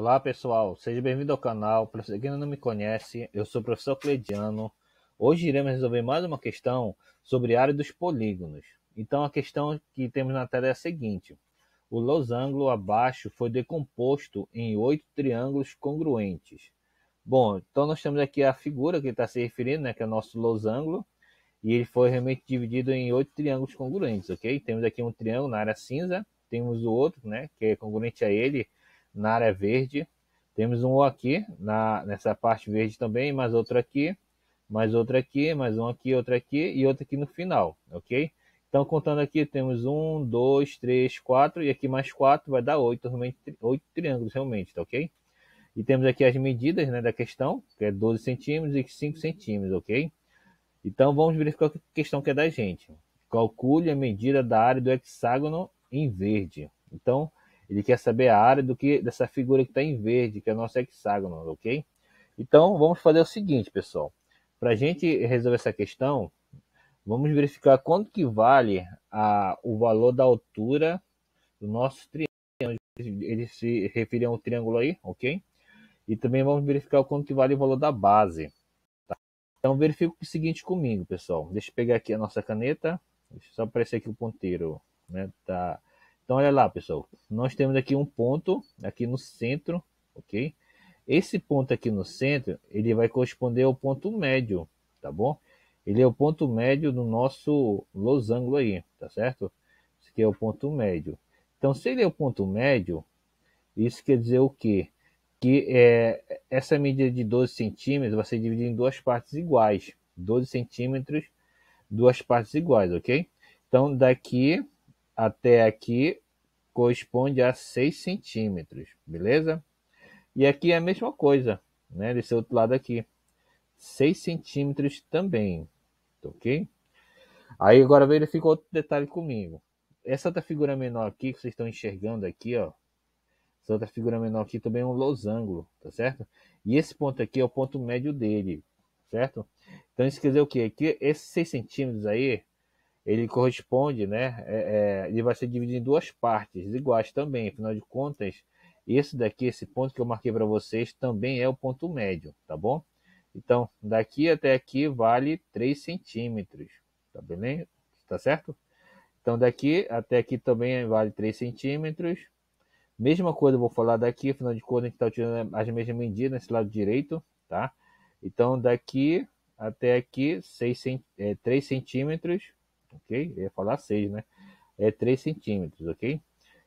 Olá pessoal, seja bem-vindo ao canal. Para você que ainda não me conhece, eu sou o professor Cleidiano. Hoje iremos resolver mais uma questão sobre a área dos polígonos. Então a questão que temos na tela é a seguinte. O losango abaixo foi decomposto em oito triângulos congruentes. Bom, então nós temos aqui a figura que está se referindo, né, que é o nosso losango, e ele foi realmente dividido em oito triângulos congruentes, ok? Temos aqui um triângulo na área cinza, temos o outro, né, que é congruente a ele, na área verde. Temos um aqui, na, nessa parte verde também, mais outro aqui, mais outro aqui, mais um aqui, outro aqui e outro aqui no final, ok? Então, contando aqui, temos um, dois, três, quatro, e aqui mais quatro vai dar oito, realmente, oito triângulos, realmente, tá ok? E temos aqui as medidas né, da questão, que é 12 centímetros e 5 centímetros, ok? Então, vamos verificar a questão que é da gente. Calcule a medida da área do hexágono em verde. Então, ele quer saber a área do que dessa figura que está em verde, que é o nosso hexágono, ok? Então vamos fazer o seguinte, pessoal. Para a gente resolver essa questão, vamos verificar quanto que vale a, o valor da altura do nosso triângulo. Ele se referiu a um triângulo aí, ok? E também vamos verificar quanto que vale o valor da base. Tá? Então verifico o seguinte comigo, pessoal. Deixa eu pegar aqui a nossa caneta. Deixa só aparecer aqui o ponteiro, né? Tá então, olha lá, pessoal. Nós temos aqui um ponto aqui no centro, ok? Esse ponto aqui no centro, ele vai corresponder ao ponto médio, tá bom? Ele é o ponto médio do nosso losango aí, tá certo? Esse aqui é o ponto médio. Então, se ele é o ponto médio, isso quer dizer o quê? Que é, essa medida de 12 centímetros vai ser dividida em duas partes iguais. 12 centímetros, duas partes iguais, ok? Então, daqui até aqui corresponde a 6 centímetros, beleza? E aqui é a mesma coisa, né? Desse outro lado aqui, 6 centímetros também, ok? Aí agora verifica outro detalhe comigo. Essa outra figura menor aqui que vocês estão enxergando aqui, ó. Essa outra figura menor aqui também é um losango, tá certo? E esse ponto aqui é o ponto médio dele, certo? Então isso quer dizer o quê? Que esses 6 centímetros aí ele corresponde, né? É, é, ele vai ser dividido em duas partes iguais também. Afinal de contas, esse daqui, esse ponto que eu marquei para vocês, também é o ponto médio, tá bom? Então, daqui até aqui vale 3 centímetros, tá bem? Tá certo? Então, daqui até aqui também vale 3 centímetros. Mesma coisa eu vou falar daqui, afinal de contas, a gente está utilizando as mesmas medidas nesse lado direito, tá? Então, daqui até aqui, 6, é, 3 centímetros ok? Eu ia falar 6, né? É 3 centímetros, ok?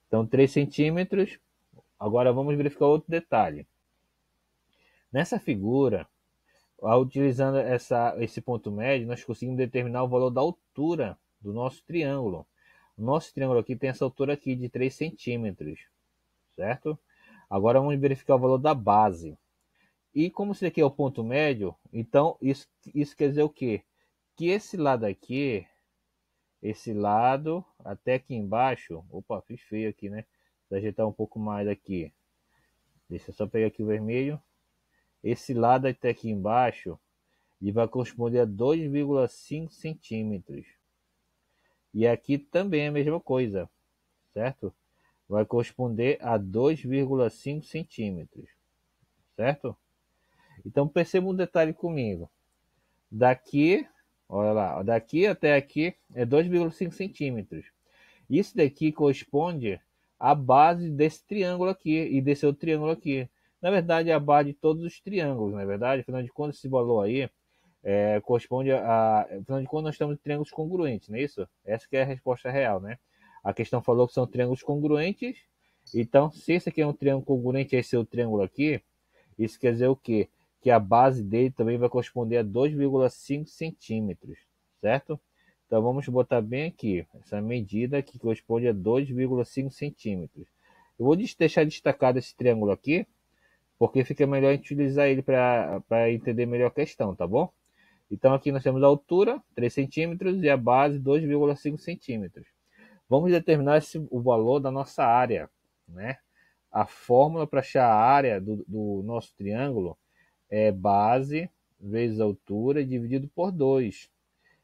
Então, 3 centímetros. Agora vamos verificar outro detalhe. Nessa figura, utilizando essa, esse ponto médio, nós conseguimos determinar o valor da altura do nosso triângulo. O nosso triângulo aqui tem essa altura aqui de 3 centímetros, certo? Agora vamos verificar o valor da base. E como esse aqui é o ponto médio, então isso, isso quer dizer o quê? Que esse lado aqui esse lado até aqui embaixo. Opa, fiz feio aqui, né? Vou ajeitar um pouco mais aqui. Deixa eu só pegar aqui o vermelho. Esse lado até aqui embaixo, ele vai corresponder a 2,5 centímetros. E aqui também é a mesma coisa, certo? Vai corresponder a 2,5 centímetros, certo? Então perceba um detalhe comigo. Daqui Olha lá, daqui até aqui é 2,5 centímetros. Isso daqui corresponde à base desse triângulo aqui e desse outro triângulo aqui. Na verdade, é a base de todos os triângulos, na é verdade. Afinal de contas, esse valor aí é, corresponde a... Afinal de contas, nós estamos em triângulos congruentes, não é isso? Essa que é a resposta real, né? A questão falou que são triângulos congruentes. Então, se esse aqui é um triângulo congruente a esse outro é triângulo aqui, isso quer dizer o quê? que a base dele também vai corresponder a 2,5 centímetros, certo? Então vamos botar bem aqui, essa medida que corresponde a 2,5 centímetros. Eu vou deixar destacado esse triângulo aqui, porque fica melhor utilizar ele para entender melhor a questão, tá bom? Então aqui nós temos a altura, 3 centímetros, e a base, 2,5 centímetros. Vamos determinar esse, o valor da nossa área, né? A fórmula para achar a área do, do nosso triângulo é base vezes altura dividido por 2.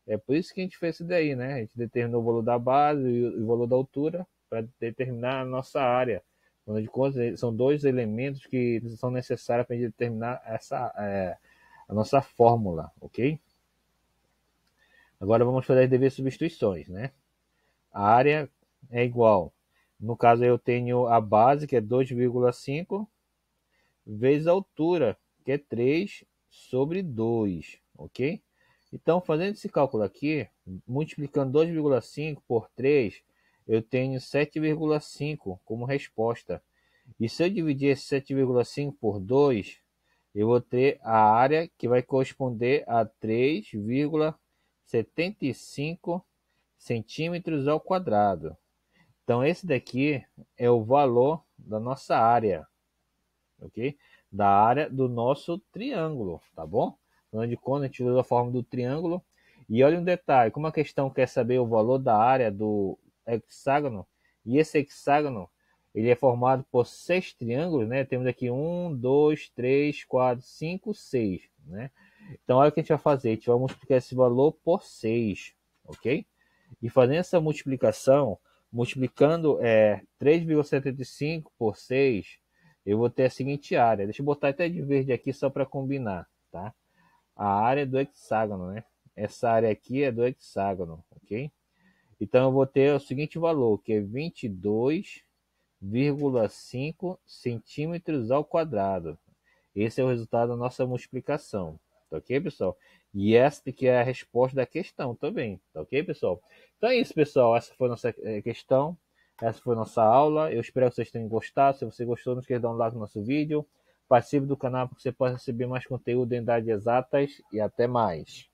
É por isso que a gente fez isso daí, né? A gente determinou o valor da base e o valor da altura para determinar a nossa área. quando de contas, são dois elementos que são necessários para determinar essa, é, a nossa fórmula, ok? Agora vamos fazer as devidas substituições, né? A área é igual. No caso, eu tenho a base, que é 2,5, vezes a altura, que é 3 sobre 2, ok? Então, fazendo esse cálculo aqui, multiplicando 2,5 por 3, eu tenho 7,5 como resposta. E se eu dividir esse 7,5 por 2, eu vou ter a área que vai corresponder a 3,75 centímetros ao quadrado. Então, esse daqui é o valor da nossa área, ok? da área do nosso triângulo, tá bom? Onde quando a gente usa a forma do triângulo. E olha um detalhe, como a questão quer saber o valor da área do hexágono, e esse hexágono ele é formado por seis triângulos, né? Temos aqui um, dois, três, quatro, cinco, seis, né? Então, olha o que a gente vai fazer. A gente vai multiplicar esse valor por seis, ok? E fazendo essa multiplicação, multiplicando é, 3,75 por 6, eu vou ter a seguinte área. Deixa eu botar até de verde aqui só para combinar, tá? A área do hexágono, né? Essa área aqui é do hexágono, ok? Então eu vou ter o seguinte valor, que é 22,5 centímetros ao quadrado. Esse é o resultado da nossa multiplicação, tá ok, pessoal? E esta que é a resposta da questão também, tá ok, pessoal? Então é isso, pessoal. Essa foi a nossa eh, questão. Essa foi nossa aula. Eu espero que vocês tenham gostado. Se você gostou, não esqueça de dar um like no nosso vídeo. Participe do canal para que você possa receber mais conteúdo em idades exatas. E até mais.